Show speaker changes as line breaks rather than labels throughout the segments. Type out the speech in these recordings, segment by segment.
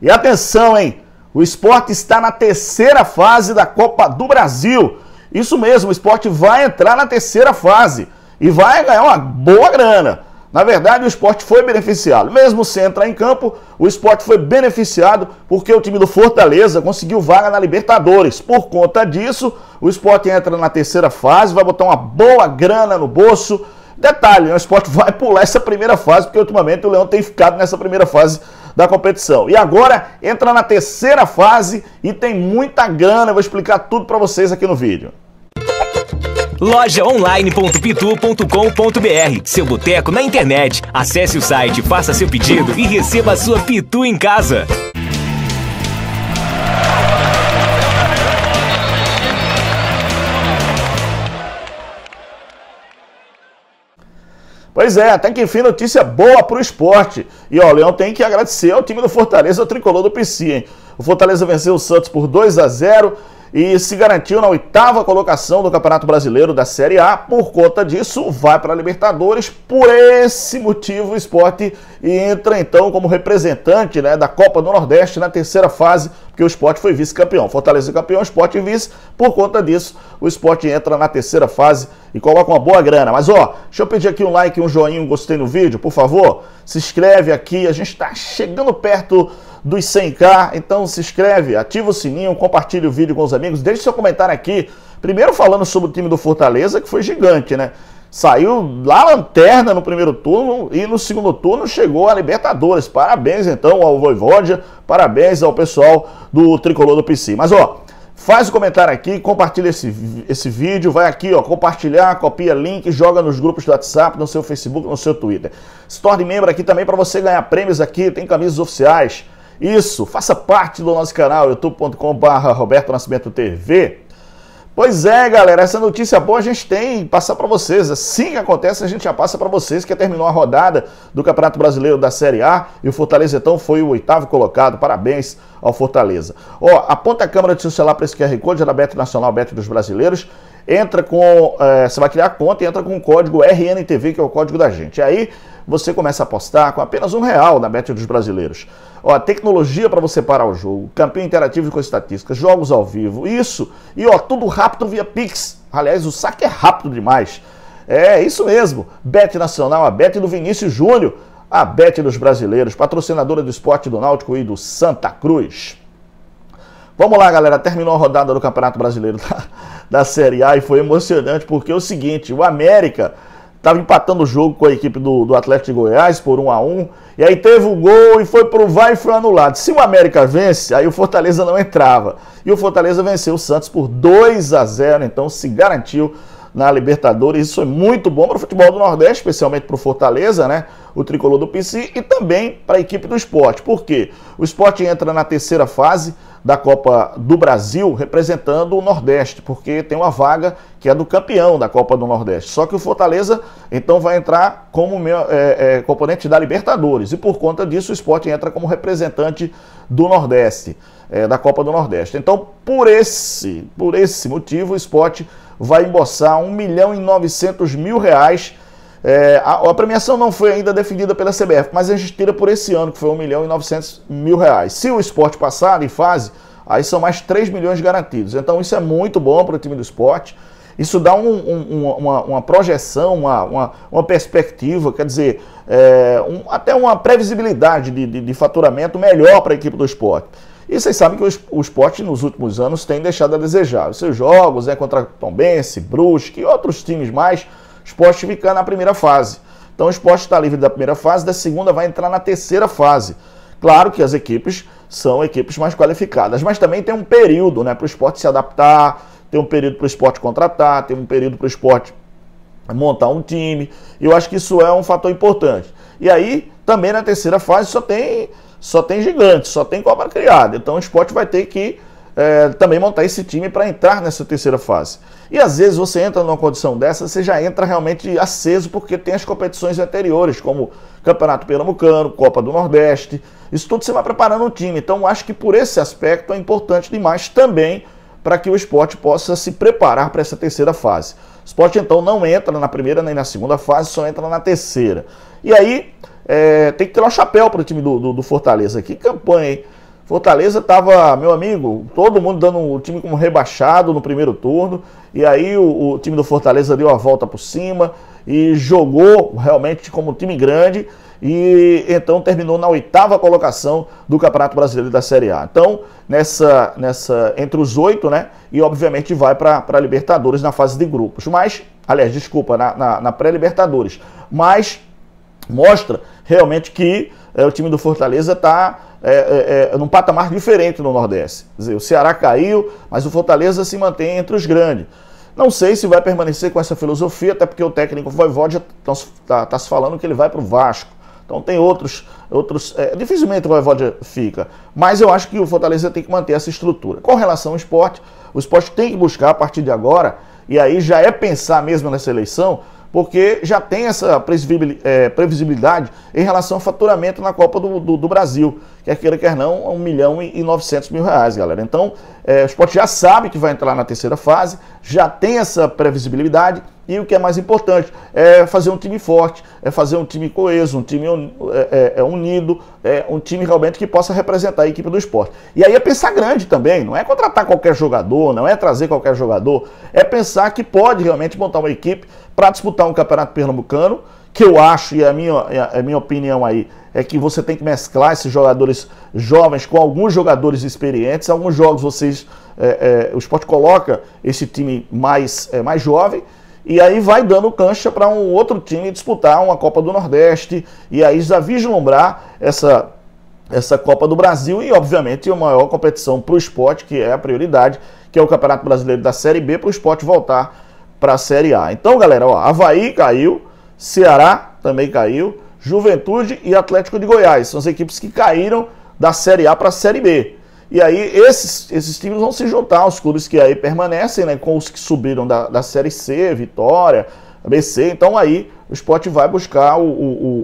E atenção, hein? O esporte está na terceira fase da Copa do Brasil. Isso mesmo, o esporte vai entrar na terceira fase e vai ganhar uma boa grana. Na verdade, o esporte foi beneficiado. Mesmo sem entrar em campo, o esporte foi beneficiado porque o time do Fortaleza conseguiu vaga na Libertadores. Por conta disso, o esporte entra na terceira fase, vai botar uma boa grana no bolso. Detalhe, né? o esporte vai pular essa primeira fase, porque ultimamente o Leão tem ficado nessa primeira fase da competição. E agora entra na terceira fase e tem muita grana, eu vou explicar tudo para vocês aqui no vídeo lojaonline.pitu.com.br Seu boteco na internet. Acesse o site, faça seu pedido e receba a sua Pitu em casa. Pois é, até que enfim, notícia boa para o esporte. E ó, o Leão tem que agradecer ao time do Fortaleza, o tricolor do PC, hein? O Fortaleza venceu o Santos por 2 a 0 e se garantiu na oitava colocação do Campeonato Brasileiro da Série A. Por conta disso, vai para a Libertadores. Por esse motivo, o esporte entra então como representante né, da Copa do Nordeste na terceira fase que o esporte foi vice-campeão. Fortaleza é campeão, esporte é vice. Por conta disso, o esporte entra na terceira fase e coloca uma boa grana. Mas ó, deixa eu pedir aqui um like, um joinha, um gostei no vídeo, por favor. Se inscreve aqui, a gente está chegando perto dos 100k, então se inscreve, ativa o sininho, compartilha o vídeo com os amigos, deixe seu comentário aqui. Primeiro falando sobre o time do Fortaleza, que foi gigante, né? Saiu lá lanterna no primeiro turno e no segundo turno chegou a Libertadores. Parabéns então ao Voivodia, parabéns ao pessoal do Tricolor do PC. Mas ó, Faz o um comentário aqui, compartilha esse, esse vídeo, vai aqui, ó, compartilhar, copia link, joga nos grupos do WhatsApp, no seu Facebook, no seu Twitter. Se torne membro aqui também para você ganhar prêmios aqui, tem camisas oficiais. Isso, faça parte do nosso canal, youtube.com.br Roberto Nascimento TV. Pois é, galera, essa notícia boa a gente tem passar para vocês. Assim que acontece, a gente já passa para vocês que terminou a rodada do Campeonato Brasileiro da Série A e o Fortaleza então foi o oitavo colocado. Parabéns ao Fortaleza. Ó, aponta a câmera do seu celular para esse QR Code, da Beto Nacional, Beto dos Brasileiros. Entra com. É, você vai criar a conta e entra com o código RNTV, que é o código da gente. E aí você começa a apostar com apenas um real na Bet dos brasileiros. Ó, tecnologia para você parar o jogo, campeão interativo com estatísticas, jogos ao vivo, isso. E ó, tudo rápido via Pix. Aliás, o saque é rápido demais. É, isso mesmo. Bet Nacional, a Bet do Vinícius Júnior, a Bet dos brasileiros, patrocinadora do esporte do Náutico e do Santa Cruz. Vamos lá, galera. Terminou a rodada do Campeonato Brasileiro da, da Série A e foi emocionante porque é o seguinte: o América tava empatando o jogo com a equipe do, do Atlético de Goiás por 1 a 1 e aí teve o gol e foi pro VAR e foi anulado. Se o América vence, aí o Fortaleza não entrava. E o Fortaleza venceu o Santos por 2 a 0 então se garantiu na Libertadores. Isso foi muito bom para o futebol do Nordeste, especialmente para o Fortaleza, né? o tricolor do PC e também para a equipe do esporte. Por quê? O esporte entra na terceira fase da Copa do Brasil representando o Nordeste, porque tem uma vaga que é do campeão da Copa do Nordeste. Só que o Fortaleza então vai entrar como é, é, componente da Libertadores e por conta disso o esporte entra como representante do Nordeste, é, da Copa do Nordeste. Então por esse, por esse motivo o esporte vai embolsar 1 milhão e 900 mil reais é, a, a, premiação não foi ainda definida pela CBF, mas a gente tira por esse ano, que foi 1 milhão e 900 mil reais. Se o esporte passar em fase, aí são mais 3 milhões garantidos. Então isso é muito bom para o time do esporte. Isso dá um, um, uma, uma, projeção, uma, uma, uma, perspectiva, quer dizer, é, um, até uma previsibilidade de, de, de faturamento melhor para a equipe do esporte. E vocês sabem que o esporte nos últimos anos tem deixado a desejar. Os seus jogos, é contra Tombense, Brusque e outros times mais, esporte fica na primeira fase. Então o esporte está livre da primeira fase, da segunda vai entrar na terceira fase. Claro que as equipes são equipes mais qualificadas, mas também tem um período né, para o esporte se adaptar, tem um período para o esporte contratar, tem um período para o esporte montar um time. Eu acho que isso é um fator importante. E aí, também na terceira fase, só tem só tem gigante, só tem cobra criada. Então o esporte vai ter que é, também montar esse time para entrar nessa terceira fase. E às vezes você entra numa condição dessa, você já entra realmente aceso porque tem as competições anteriores, como Campeonato Pernambucano, Copa do Nordeste, isso tudo você vai preparando um time. Então acho que por esse aspecto é importante demais também para que o esporte possa se preparar para essa terceira fase. O esporte então não entra na primeira nem na segunda fase, só entra na terceira. E aí é, tem que tirar o chapéu para o time do, do, do Fortaleza aqui. Campanha, hein? Fortaleza estava, meu amigo, todo mundo dando o time como rebaixado no primeiro turno. E aí o, o time do Fortaleza deu a volta por cima e jogou realmente como um time grande e então terminou na oitava colocação do Campeonato Brasileiro da Série A. Então, nessa, nessa entre os oito, né? E obviamente vai para Libertadores na fase de grupos. Mas, aliás, desculpa, na, na, na pré-Libertadores. Mas mostra realmente que é, o time do Fortaleza está é, é, é, num patamar diferente no Nordeste. Quer dizer, o Ceará caiu, mas o Fortaleza se mantém entre os grandes. Não sei se vai permanecer com essa filosofia, até porque o técnico Voivode está tá, tá se falando que ele vai para o Vasco. Então tem outros. outros é, dificilmente o Voivode fica. Mas eu acho que o Fortaleza tem que manter essa estrutura. Com relação ao esporte, o esporte tem que buscar a partir de agora, e aí já é pensar mesmo nessa eleição, porque já tem essa é, previsibilidade em relação ao faturamento na Copa do, do, do Brasil, quer queira, quer não, 1 milhão e 900 mil reais, galera. Então, é, o esporte já sabe que vai entrar na terceira fase, já tem essa previsibilidade, e o que é mais importante é fazer um time forte, é fazer um time coeso, um time é, é, é unido, é um time realmente que possa representar a equipe do esporte. E aí é pensar grande também, não é contratar qualquer jogador, não é trazer qualquer jogador, é pensar que pode realmente montar uma equipe para disputar um campeonato pernambucano, que eu acho, e a minha, a minha opinião aí, é que você tem que mesclar esses jogadores jovens com alguns jogadores experientes. Alguns jogos vocês. É, é, o esporte coloca esse time mais, é, mais jovem e aí vai dando cancha para um outro time disputar uma Copa do Nordeste e aí já vislumbrar essa essa Copa do Brasil e, obviamente, a maior competição para o esporte, que é a prioridade, que é o Campeonato Brasileiro da Série B, para o esporte voltar para a Série A. Então, galera, ó, Havaí caiu, Ceará também caiu, Juventude e Atlético de Goiás. São as equipes que caíram da Série A para a Série B. E aí esses, esses times vão se juntar, aos clubes que aí permanecem, né, com os que subiram da, da Série C, Vitória, ABC. Então aí o esporte vai buscar o, o,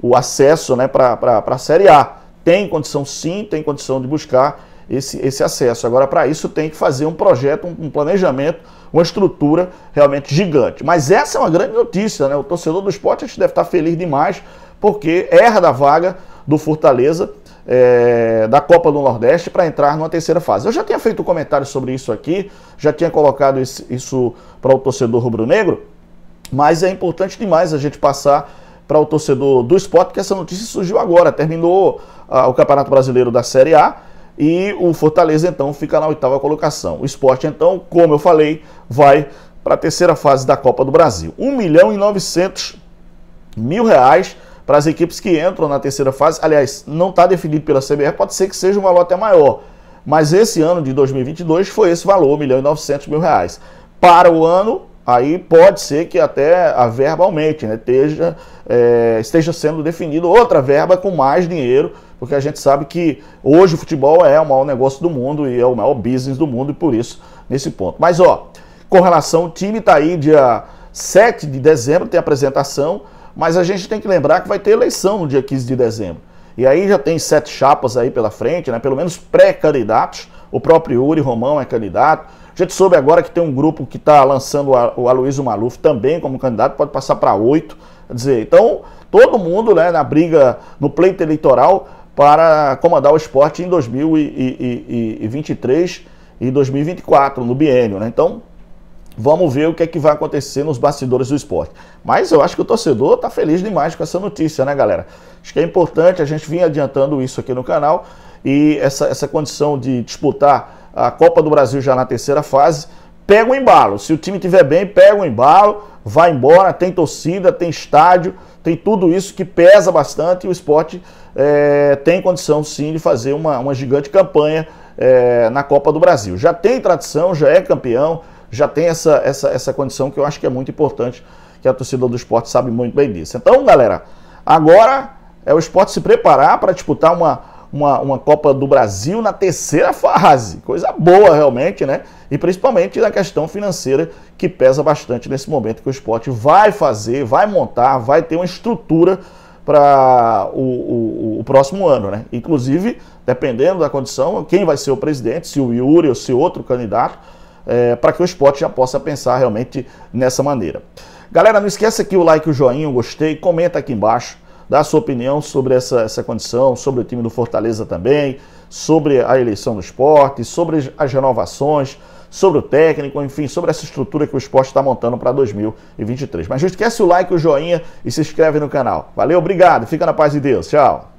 o, o acesso né, para a Série A. Tem condição sim, tem condição de buscar esse, esse acesso. Agora, para isso, tem que fazer um projeto, um, um, planejamento, uma estrutura realmente gigante. Mas essa é uma grande notícia, né? O torcedor do esporte deve estar feliz demais, porque erra a vaga do Fortaleza é, da Copa do Nordeste para entrar numa terceira fase. Eu já tinha feito um comentário sobre isso aqui, já tinha colocado isso para o torcedor rubro-negro, mas é importante demais a gente passar para o torcedor do esporte, que essa notícia surgiu agora. Terminou ah, o Campeonato Brasileiro da Série A e o Fortaleza, então, fica na oitava colocação. O esporte, então, como eu falei, vai para a terceira fase da Copa do Brasil. 1 milhão e 900 mil reais para as equipes que entram na terceira fase. Aliás, não está definido pela CBR, pode ser que seja um valor até maior. Mas esse ano de 2022 foi esse valor, 1 milhão e 900 mil reais. Para o ano, aí pode ser que até a verba aumente, né? esteja, é, eh, esteja sendo definido outra verba com mais dinheiro, porque a gente sabe que hoje o futebol é o maior negócio do mundo e é o maior business do mundo, e por isso, nesse ponto. Mas, ó, com relação ao time, está aí dia 7 de dezembro, tem apresentação. Mas a gente tem que lembrar que vai ter eleição no dia 15 de dezembro. E aí já tem sete chapas aí pela frente, né? Pelo menos pré-candidatos. O próprio Uri Romão é candidato. A gente soube agora que tem um grupo que está lançando o Aloysio Maluf também como candidato, pode passar para oito. Quer dizer, então, todo mundo né, na briga, no pleito eleitoral para comandar o esporte em 2023 e 2024, no biênio. Né? Então, Vamos ver o que é que vai acontecer nos bastidores do esporte. Mas eu acho que o torcedor está feliz demais com essa notícia, né, galera? Acho que é importante, a gente vinha adiantando isso aqui no canal e essa, essa condição de disputar a Copa do Brasil já na terceira fase, pega o embalo. Se o time tiver bem, pega o embalo, vai embora, tem torcida, tem estádio, tem tudo isso que pesa bastante e o esporte é, tem condição sim de fazer uma, uma gigante campanha é, na Copa do Brasil. Já tem tradição, já é campeão, já tem essa, essa, essa condição que eu acho que é muito importante, que a torcida do esporte sabe muito bem disso. Então, galera, agora é o esporte se preparar para disputar uma, uma, uma Copa do Brasil na terceira fase. Coisa boa, realmente, né? E principalmente na questão financeira, que pesa bastante nesse momento que o esporte vai fazer, vai montar, vai ter uma estrutura para o, o, o, próximo ano, né? Inclusive, dependendo da condição, quem vai ser o presidente, se o Yuri ou se outro candidato, é, para que o esporte já possa pensar realmente nessa maneira. Galera, não esquece aqui o like, o joinha, o gostei, comenta aqui embaixo, dá a sua opinião sobre essa, essa condição, sobre o time do Fortaleza também, sobre a eleição do esporte, sobre as renovações, sobre o técnico, enfim, sobre essa estrutura que o esporte está montando para 2023. Mas não esquece o like, o joinha e se inscreve no canal. Valeu, obrigado, fica na paz de Deus, tchau!